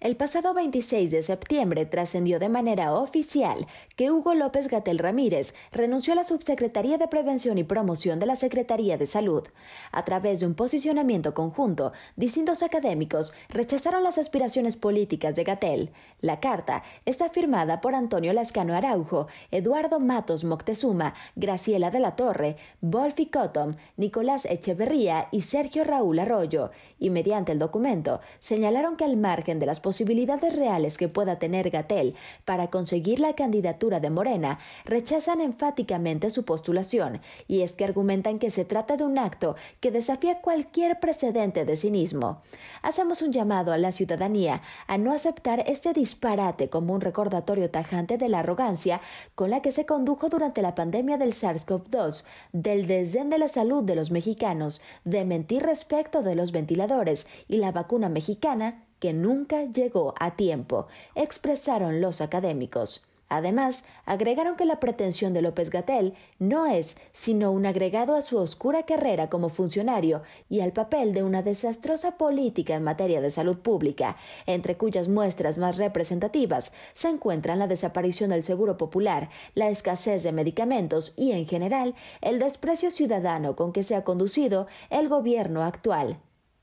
El pasado 26 de septiembre trascendió de manera oficial que Hugo López Gatel Ramírez renunció a la Subsecretaría de Prevención y Promoción de la Secretaría de Salud. A través de un posicionamiento conjunto, distintos académicos rechazaron las aspiraciones políticas de Gatel. La carta está firmada por Antonio Lascano Araujo, Eduardo Matos Moctezuma, Graciela de la Torre, Bolfi Cottom, Nicolás Echeverría y Sergio Raúl Arroyo, y mediante el documento señalaron que al margen de las posibilidades reales que pueda tener Gatel para conseguir la candidatura de Morena, rechazan enfáticamente su postulación, y es que argumentan que se trata de un acto que desafía cualquier precedente de cinismo. Hacemos un llamado a la ciudadanía a no aceptar este disparate como un recordatorio tajante de la arrogancia con la que se condujo durante la pandemia del SARS-CoV-2, del desdén de la salud de los mexicanos, de mentir respecto de los ventiladores y la vacuna mexicana que nunca llegó a tiempo, expresaron los académicos. Además, agregaron que la pretensión de López Gatel no es sino un agregado a su oscura carrera como funcionario y al papel de una desastrosa política en materia de salud pública, entre cuyas muestras más representativas se encuentran la desaparición del seguro popular, la escasez de medicamentos y, en general, el desprecio ciudadano con que se ha conducido el gobierno actual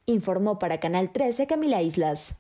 informó para Canal 13 Camila Islas.